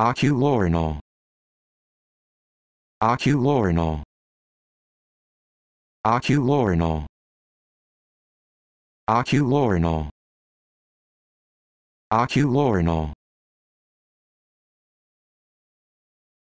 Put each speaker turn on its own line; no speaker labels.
oculorinal oculorinal oculorinal oculorinal oculorinal